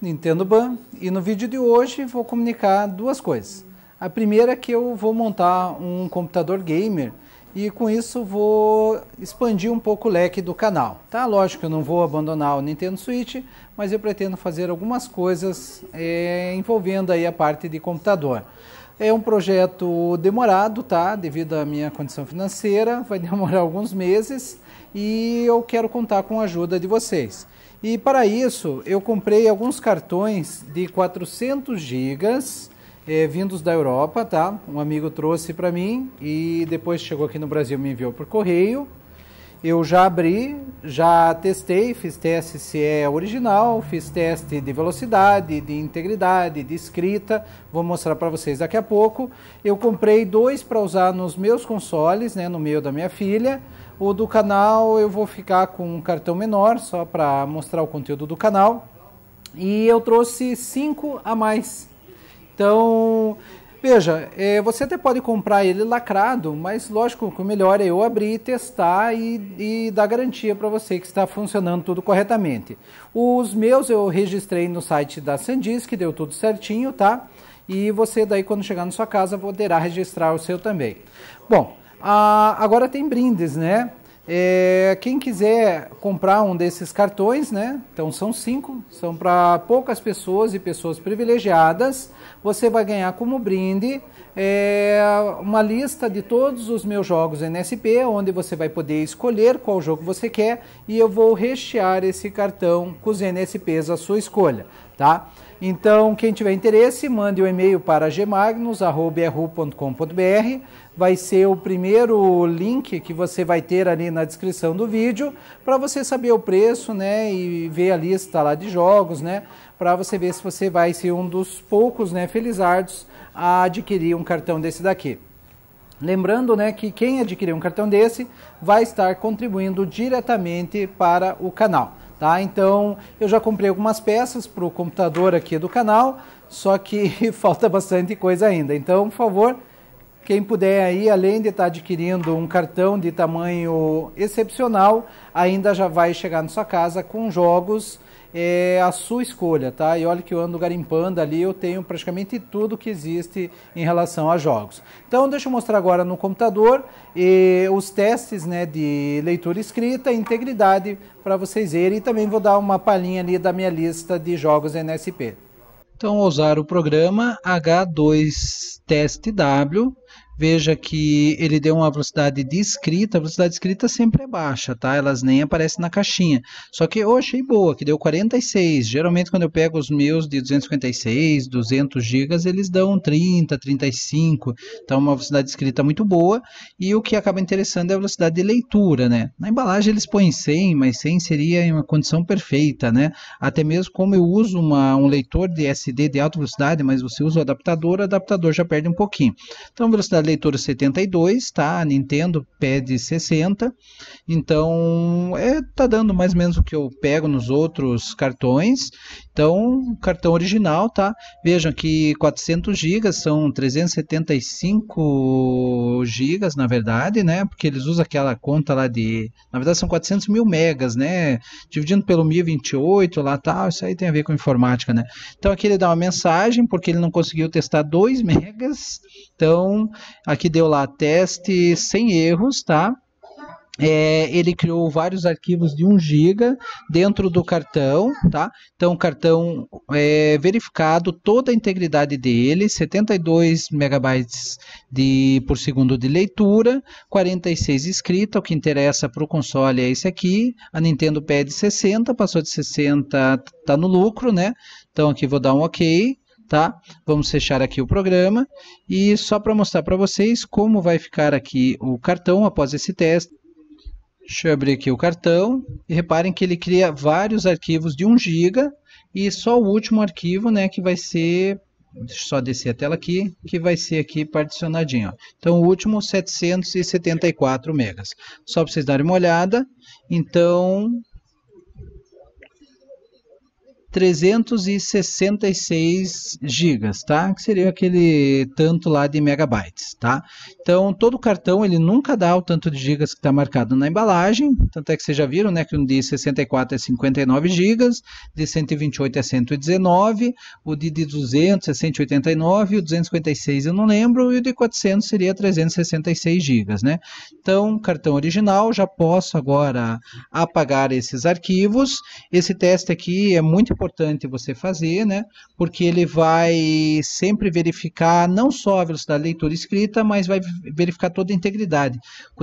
Nintendo Ban e no vídeo de hoje vou comunicar duas coisas. A primeira é que eu vou montar um computador gamer e com isso vou expandir um pouco o leque do canal. Tá, lógico que eu não vou abandonar o Nintendo Switch, mas eu pretendo fazer algumas coisas é, envolvendo aí a parte de computador. É um projeto demorado, tá? Devido à minha condição financeira, vai demorar alguns meses e eu quero contar com a ajuda de vocês. E para isso, eu comprei alguns cartões de 400 gigas é, vindos da Europa, tá? Um amigo trouxe para mim e depois chegou aqui no Brasil me enviou por correio. Eu já abri, já testei, fiz teste se é original, fiz teste de velocidade, de integridade, de escrita. Vou mostrar para vocês daqui a pouco. Eu comprei dois para usar nos meus consoles, né, no meio da minha filha. O do canal eu vou ficar com um cartão menor, só para mostrar o conteúdo do canal. E eu trouxe cinco a mais. Então, veja, eh, você até pode comprar ele lacrado, mas lógico que o melhor é eu abrir, testar e, e dar garantia para você que está funcionando tudo corretamente. Os meus eu registrei no site da Sandisk, deu tudo certinho, tá? E você daí quando chegar na sua casa poderá registrar o seu também. Bom, ah, agora tem brindes, né? É, quem quiser comprar um desses cartões, né? Então são cinco, são para poucas pessoas e pessoas privilegiadas. Você vai ganhar como brinde é, uma lista de todos os meus jogos NSP, onde você vai poder escolher qual jogo você quer e eu vou rechear esse cartão com os NSPs à sua escolha, tá? Então, quem tiver interesse, mande o um e-mail para gmagnos.com.br. Vai ser o primeiro link que você vai ter ali na descrição do vídeo para você saber o preço, né? E ver a lista lá de jogos, né? Para você ver se você vai ser um dos poucos, né? Felizardos a adquirir um cartão desse daqui. Lembrando né, que quem adquirir um cartão desse vai estar contribuindo diretamente para o canal. Tá? Então, eu já comprei algumas peças para o computador aqui do canal, só que falta bastante coisa ainda. Então, por favor, quem puder aí, além de estar tá adquirindo um cartão de tamanho excepcional, ainda já vai chegar na sua casa com jogos é a sua escolha, tá? E olha que eu ando garimpando ali, eu tenho praticamente tudo que existe em relação a jogos. Então, deixa eu mostrar agora no computador e, os testes né, de leitura escrita, integridade, para vocês verem. E também vou dar uma palhinha ali da minha lista de jogos NSP. Então, usar o programa H2 Test W veja que ele deu uma velocidade de escrita, a velocidade escrita sempre é baixa, tá? Elas nem aparecem na caixinha. Só que eu achei boa, que deu 46. Geralmente quando eu pego os meus de 256, 200 GB, eles dão 30, 35. Então uma velocidade escrita muito boa. E o que acaba interessando é a velocidade de leitura, né? Na embalagem eles põem 100, mas 100 seria em uma condição perfeita, né? Até mesmo como eu uso uma, um leitor de SD de alta velocidade, mas você usa o adaptador, o adaptador já perde um pouquinho. Então velocidade Leitor 72, tá? A Nintendo pede 60. Então, é, tá dando mais ou menos o que eu pego nos outros cartões. Então, cartão original, tá? Vejam que 400 GB são 375 GB, na verdade, né? Porque eles usam aquela conta lá de, na verdade são 400 mil megas, né? Dividindo pelo 1028 lá tal, tá? isso aí tem a ver com informática, né? Então aqui ele dá uma mensagem porque ele não conseguiu testar 2 megas. Então, Aqui deu lá teste sem erros, tá? É, ele criou vários arquivos de 1 GB dentro do cartão, tá? Então, o cartão é verificado toda a integridade dele, 72 MB de, por segundo de leitura, 46 escrita, o que interessa para o console é esse aqui. A Nintendo pede 60, passou de 60, tá no lucro, né? Então, aqui vou dar um OK tá? Vamos fechar aqui o programa e só para mostrar para vocês como vai ficar aqui o cartão após esse teste. Deixa eu abrir aqui o cartão e reparem que ele cria vários arquivos de 1 GB e só o último arquivo, né, que vai ser Deixa eu só descer a tela aqui, que vai ser aqui particionadinho. Ó. Então, o último 774 megas. Só para vocês darem uma olhada. Então, 366 gigas, tá? Que seria aquele tanto lá de megabytes, tá? Então, todo cartão, ele nunca dá o tanto de gigas que está marcado na embalagem, tanto é que vocês já viram, né, que um de 64 é 59 gigas, de 128 é 119, o de, é de 200 é 189, o 256 eu não lembro, e o de 400 seria 366 gigas, né? Então, cartão original, já posso agora apagar esses arquivos. Esse teste aqui é muito importante importante você fazer, né? Porque ele vai sempre verificar não só a velocidade da leitura escrita, mas vai verificar toda a integridade.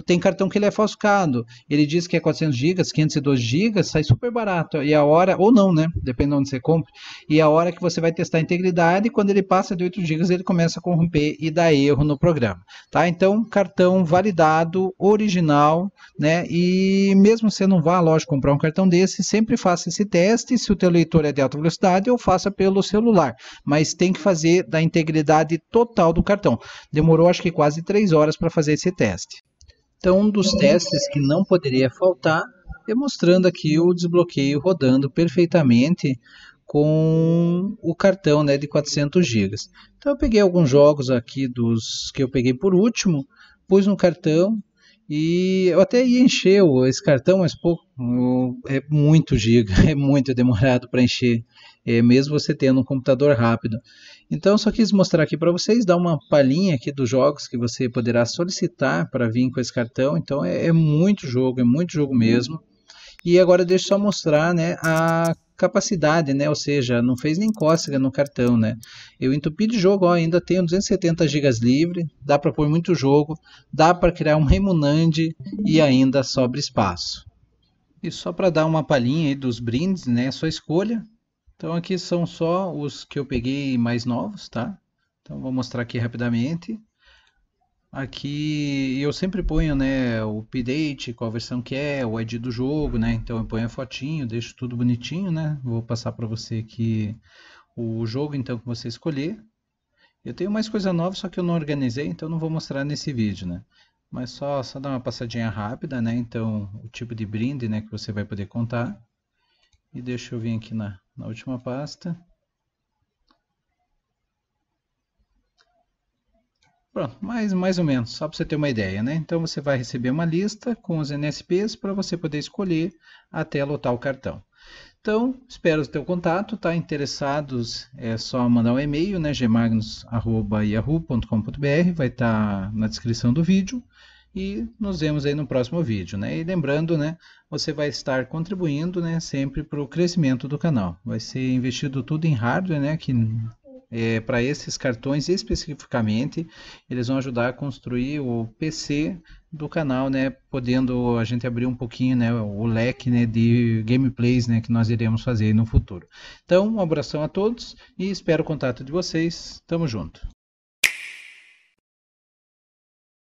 Tem cartão que ele é falsificado. Ele diz que é 400 GB, 502 GB, sai super barato. E a hora, ou não, né? Depende de onde você compra. E a hora que você vai testar a integridade, quando ele passa de 8 GB, ele começa a corromper e dá erro no programa, tá? Então, cartão validado, original, né? E mesmo você não vá à loja comprar um cartão desse, sempre faça esse teste. Se o teu leitor é de alta velocidade ou faça pelo celular, mas tem que fazer da integridade total do cartão. Demorou acho que quase três horas para fazer esse teste. Então, um dos testes que não poderia faltar demonstrando é aqui o desbloqueio rodando perfeitamente com o cartão né, de 400 GB. Então eu peguei alguns jogos aqui dos que eu peguei por último, pus no cartão, e eu até ia encher esse cartão, mas pouco, é muito giga, é muito demorado para encher, é, mesmo você tendo um computador rápido. Então, só quis mostrar aqui para vocês, dar uma palhinha aqui dos jogos que você poderá solicitar para vir com esse cartão. Então, é, é, muito jogo, é muito jogo mesmo. E agora deixa eu só mostrar né, a capacidade, né? Ou seja, não fez nem cócega no cartão, né? Eu entupi de jogo, ó, ainda tenho 270 GB livre, dá para pôr muito jogo, dá para criar um Remunande e ainda sobra espaço. E só para dar uma palhinha aí dos brindes, né? É Sua escolha. Então aqui são só os que eu peguei mais novos, tá? Então vou mostrar aqui rapidamente. Aqui eu sempre ponho, né, o update, qual versão que é, o ID do jogo, né? Então eu ponho a fotinho, deixo tudo bonitinho, né? Vou passar para você aqui o jogo então que você escolher. Eu tenho mais coisa nova, só que eu não organizei, então não vou mostrar nesse vídeo, né? Mas só só dar uma passadinha rápida, né? Então, o tipo de brinde, né, que você vai poder contar. E deixa eu vir aqui na na última pasta. Pronto, mais, mais ou menos, só para você ter uma ideia, né? Então você vai receber uma lista com os NSPs para você poder escolher até lotar o cartão. Então, espero o teu contato, tá? Interessados, é só mandar um e-mail, né? gmagnos.yahoo.com.br, vai estar tá na descrição do vídeo. E nos vemos aí no próximo vídeo, né? E lembrando, né? Você vai estar contribuindo, né? Sempre para o crescimento do canal. Vai ser investido tudo em hardware, né? Que é, para esses cartões especificamente, eles vão ajudar a construir o PC do canal, né? Podendo a gente abrir um pouquinho, né, o leque, né, de gameplays, né, que nós iremos fazer no futuro. Então, um abração a todos e espero o contato de vocês. Tamo junto.